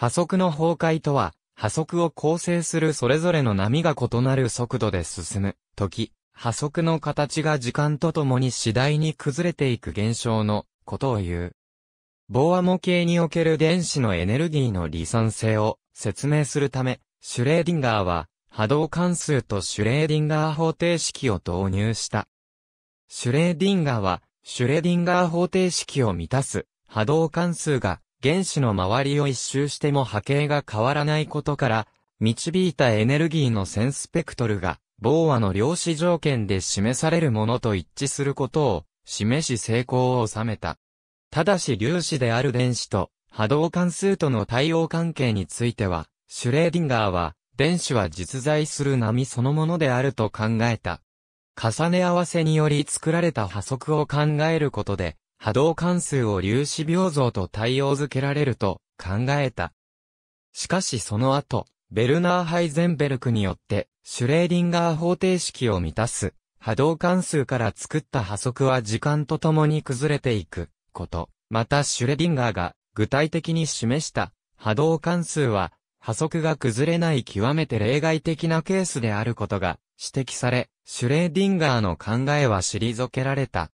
波速の崩壊とは、波速を構成するそれぞれの波が異なる速度で進む、時、波速の形が時間とともに次第に崩れていく現象のことを言う。防波模型における電子のエネルギーの離散性を説明するため、シュレーディンガーは波動関数とシュレーディンガー方程式を導入した。シュレーディンガーはシュレーディンガー方程式を満たす波動関数が原子の周りを一周しても波形が変わらないことから、導いたエネルギーの線スペクトルが、ボーアの量子条件で示されるものと一致することを、示し成功を収めた。ただし粒子である電子と、波動関数との対応関係については、シュレーディンガーは、電子は実在する波そのものであると考えた。重ね合わせにより作られた波速を考えることで、波動関数を粒子病像と対応づけられると考えた。しかしその後、ベルナー・ハイゼンベルクによって、シュレーディンガー方程式を満たす、波動関数から作った波速は時間とともに崩れていくこと。またシュレディンガーが具体的に示した波動関数は波速が崩れない極めて例外的なケースであることが指摘され、シュレーディンガーの考えは退けられた。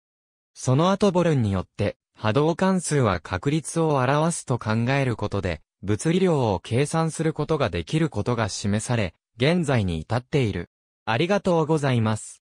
その後ボルンによって、波動関数は確率を表すと考えることで、物理量を計算することができることが示され、現在に至っている。ありがとうございます。